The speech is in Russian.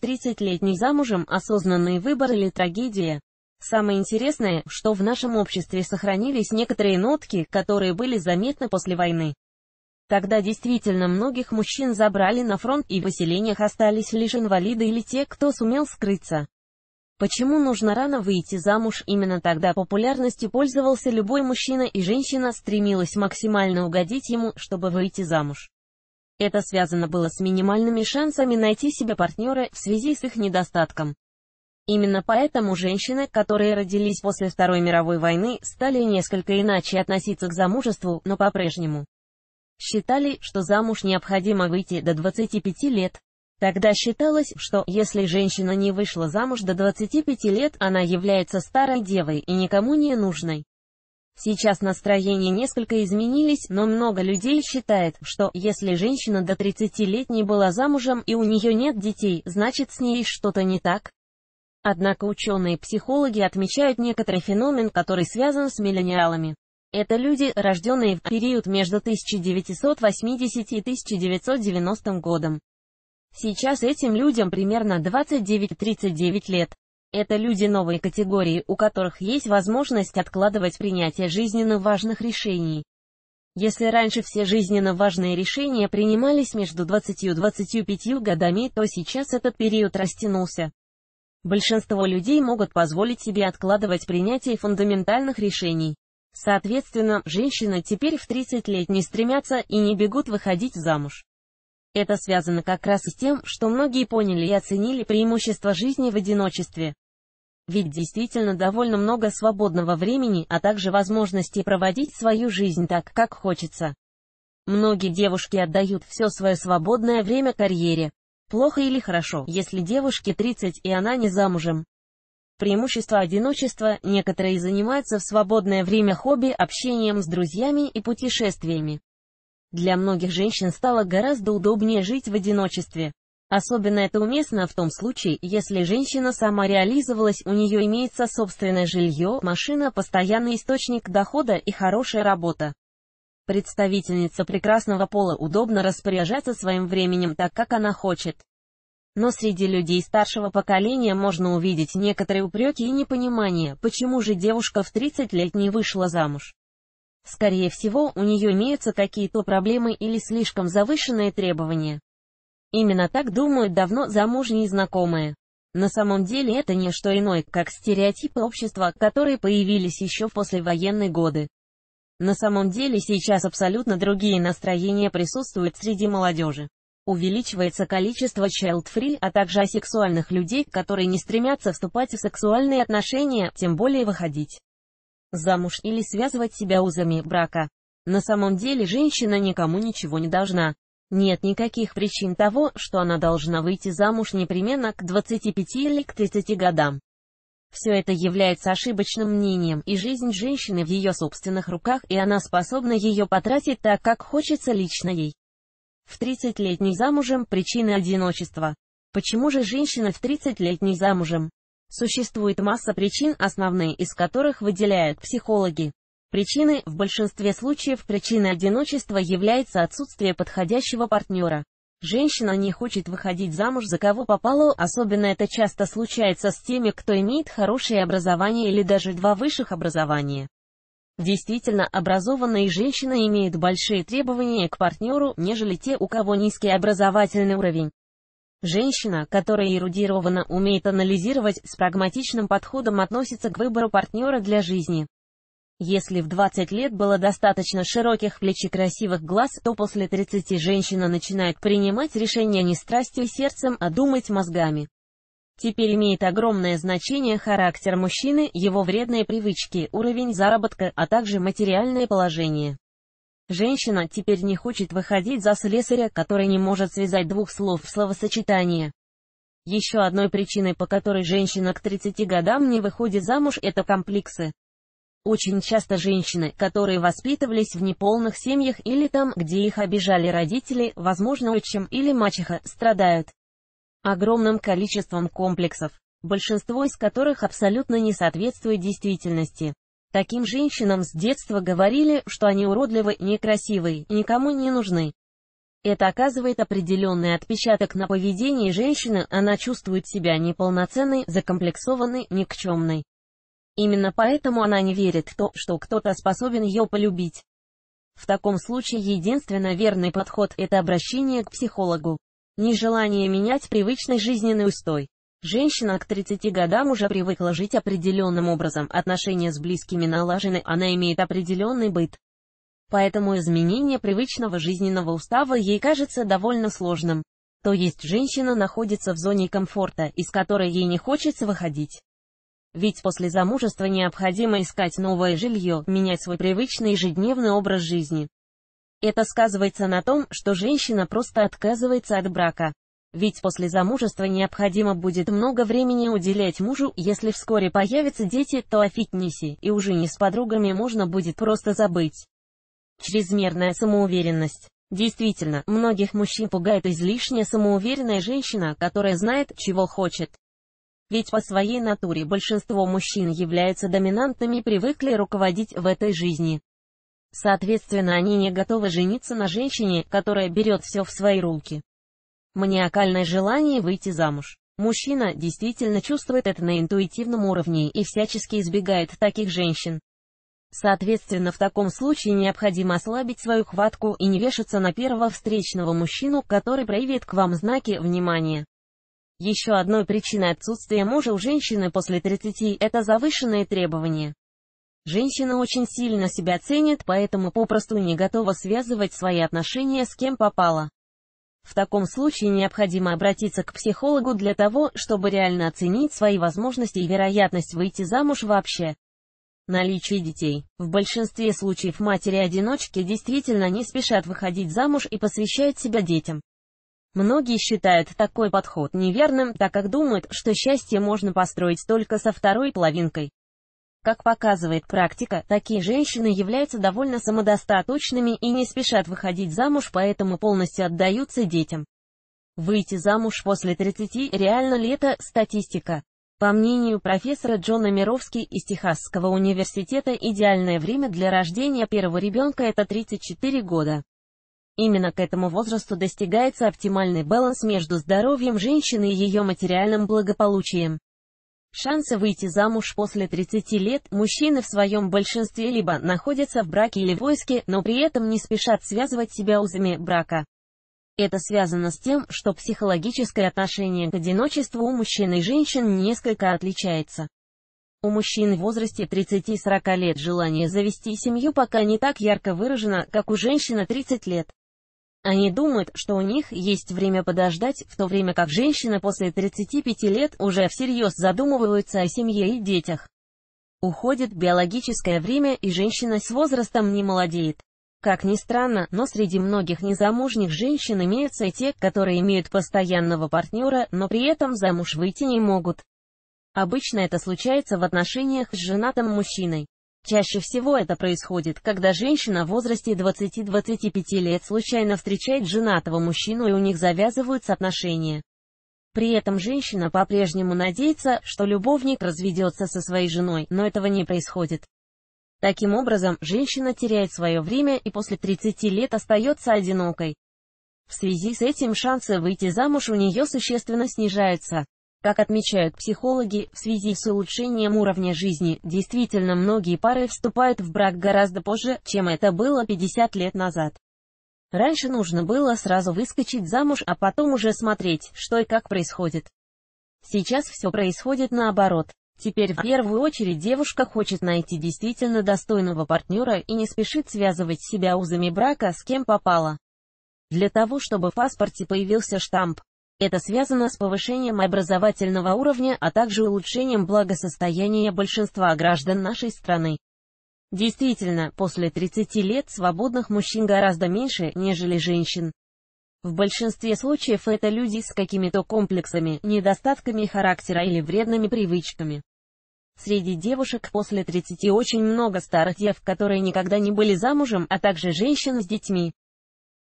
в 30-летних замужем, осознанный выбор или трагедия. Самое интересное, что в нашем обществе сохранились некоторые нотки, которые были заметны после войны. Тогда действительно многих мужчин забрали на фронт и в поселениях остались лишь инвалиды или те, кто сумел скрыться. Почему нужно рано выйти замуж? Именно тогда популярностью пользовался любой мужчина и женщина стремилась максимально угодить ему, чтобы выйти замуж. Это связано было с минимальными шансами найти себе партнера в связи с их недостатком. Именно поэтому женщины, которые родились после Второй мировой войны, стали несколько иначе относиться к замужеству, но по-прежнему. Считали, что замуж необходимо выйти до 25 лет. Тогда считалось, что если женщина не вышла замуж до 25 лет, она является старой девой и никому не нужной. Сейчас настроения несколько изменились, но много людей считает, что если женщина до 30 лет не была замужем и у нее нет детей, значит с ней что-то не так. Однако ученые-психологи отмечают некоторый феномен, который связан с миллениалами. Это люди, рожденные в период между 1980 и 1990 годом. Сейчас этим людям примерно 29-39 лет. Это люди новой категории, у которых есть возможность откладывать принятие жизненно важных решений. Если раньше все жизненно важные решения принимались между 20-25 годами, то сейчас этот период растянулся. Большинство людей могут позволить себе откладывать принятие фундаментальных решений. Соответственно, женщины теперь в 30 лет не стремятся и не бегут выходить замуж. Это связано как раз с тем, что многие поняли и оценили преимущество жизни в одиночестве. Ведь действительно довольно много свободного времени, а также возможности проводить свою жизнь так, как хочется. Многие девушки отдают все свое свободное время карьере. Плохо или хорошо, если девушке 30 и она не замужем. Преимущество одиночества – некоторые занимаются в свободное время хобби, общением с друзьями и путешествиями. Для многих женщин стало гораздо удобнее жить в одиночестве. Особенно это уместно в том случае, если женщина сама реализовалась, у нее имеется собственное жилье, машина, постоянный источник дохода и хорошая работа. Представительница прекрасного пола удобно распоряжаться своим временем так, как она хочет. Но среди людей старшего поколения можно увидеть некоторые упреки и непонимание, почему же девушка в 30 лет не вышла замуж. Скорее всего, у нее имеются какие-то проблемы или слишком завышенные требования. Именно так думают давно замужние знакомые. На самом деле это не что иное, как стереотипы общества, которые появились еще после послевоенные годы. На самом деле сейчас абсолютно другие настроения присутствуют среди молодежи. Увеличивается количество child-free, а также асексуальных людей, которые не стремятся вступать в сексуальные отношения, тем более выходить замуж или связывать себя узами брака. На самом деле женщина никому ничего не должна. Нет никаких причин того, что она должна выйти замуж непременно к 25 или к 30 годам. Все это является ошибочным мнением, и жизнь женщины в ее собственных руках, и она способна ее потратить так, как хочется лично ей. В 30 лет не замужем причины одиночества. Почему же женщина в 30 лет не замужем? Существует масса причин, основные из которых выделяют психологи. Причины, в большинстве случаев причиной одиночества является отсутствие подходящего партнера. Женщина не хочет выходить замуж за кого попало, особенно это часто случается с теми, кто имеет хорошее образование или даже два высших образования. Действительно образованные женщины имеют большие требования к партнеру, нежели те, у кого низкий образовательный уровень. Женщина, которая эрудированно умеет анализировать, с прагматичным подходом относится к выбору партнера для жизни. Если в 20 лет было достаточно широких плеч и красивых глаз, то после 30 женщина начинает принимать решения не страстью сердцем, а думать мозгами. Теперь имеет огромное значение характер мужчины, его вредные привычки, уровень заработка, а также материальное положение. Женщина теперь не хочет выходить за слесаря, который не может связать двух слов в словосочетание. Еще одной причиной, по которой женщина к 30 годам не выходит замуж, это комплексы. Очень часто женщины, которые воспитывались в неполных семьях или там, где их обижали родители, возможно отчим или мачеха, страдают огромным количеством комплексов, большинство из которых абсолютно не соответствует действительности. Таким женщинам с детства говорили, что они уродливы, некрасивые, никому не нужны. Это оказывает определенный отпечаток на поведение женщины, она чувствует себя неполноценной, закомплексованной, никчемной. Именно поэтому она не верит в то, что кто-то способен ее полюбить. В таком случае единственно верный подход – это обращение к психологу. Нежелание менять привычный жизненный устой. Женщина к 30 годам уже привыкла жить определенным образом, отношения с близкими налажены, она имеет определенный быт. Поэтому изменение привычного жизненного устава ей кажется довольно сложным. То есть женщина находится в зоне комфорта, из которой ей не хочется выходить. Ведь после замужества необходимо искать новое жилье, менять свой привычный ежедневный образ жизни. Это сказывается на том, что женщина просто отказывается от брака. Ведь после замужества необходимо будет много времени уделять мужу, если вскоре появятся дети, то о фитнесе, и уже не с подругами можно будет просто забыть. Чрезмерная самоуверенность. Действительно, многих мужчин пугает излишняя самоуверенная женщина, которая знает, чего хочет. Ведь по своей натуре большинство мужчин являются доминантными и привыкли руководить в этой жизни. Соответственно, они не готовы жениться на женщине, которая берет все в свои руки. Маниакальное желание выйти замуж. Мужчина действительно чувствует это на интуитивном уровне и всячески избегает таких женщин. Соответственно, в таком случае необходимо ослабить свою хватку и не вешаться на первого встречного мужчину, который проявит к вам знаки внимания. Еще одной причиной отсутствия мужа у женщины после 30 – это завышенные требования. Женщина очень сильно себя ценит, поэтому попросту не готова связывать свои отношения с кем попало. В таком случае необходимо обратиться к психологу для того, чтобы реально оценить свои возможности и вероятность выйти замуж вообще. Наличие детей. В большинстве случаев матери-одиночки действительно не спешат выходить замуж и посвящают себя детям. Многие считают такой подход неверным, так как думают, что счастье можно построить только со второй половинкой. Как показывает практика, такие женщины являются довольно самодостаточными и не спешат выходить замуж, поэтому полностью отдаются детям. Выйти замуж после 30 реально лето, статистика. По мнению профессора Джона Мировски из Техасского университета, идеальное время для рождения первого ребенка это 34 года. Именно к этому возрасту достигается оптимальный баланс между здоровьем женщины и ее материальным благополучием. Шансы выйти замуж после 30 лет мужчины в своем большинстве либо находятся в браке или в войске, но при этом не спешат связывать себя узами брака. Это связано с тем, что психологическое отношение к одиночеству у мужчин и женщин несколько отличается. У мужчин в возрасте 30-40 лет желание завести семью пока не так ярко выражено, как у женщины 30 лет. Они думают, что у них есть время подождать, в то время как женщины после 35 лет уже всерьез задумываются о семье и детях. Уходит биологическое время, и женщина с возрастом не молодеет. Как ни странно, но среди многих незамужних женщин имеются и те, которые имеют постоянного партнера, но при этом замуж выйти не могут. Обычно это случается в отношениях с женатым мужчиной. Чаще всего это происходит, когда женщина в возрасте 20-25 лет случайно встречает женатого мужчину и у них завязываются отношения. При этом женщина по-прежнему надеется, что любовник разведется со своей женой, но этого не происходит. Таким образом, женщина теряет свое время и после 30 лет остается одинокой. В связи с этим шансы выйти замуж у нее существенно снижаются. Как отмечают психологи, в связи с улучшением уровня жизни, действительно многие пары вступают в брак гораздо позже, чем это было 50 лет назад. Раньше нужно было сразу выскочить замуж, а потом уже смотреть, что и как происходит. Сейчас все происходит наоборот. Теперь в первую очередь девушка хочет найти действительно достойного партнера и не спешит связывать себя узами брака с кем попало. Для того, чтобы в паспорте появился штамп это связано с повышением образовательного уровня, а также улучшением благосостояния большинства граждан нашей страны. Действительно, после 30 лет свободных мужчин гораздо меньше, нежели женщин. В большинстве случаев это люди с какими-то комплексами, недостатками характера или вредными привычками. Среди девушек после 30 очень много старых дев, которые никогда не были замужем, а также женщин с детьми.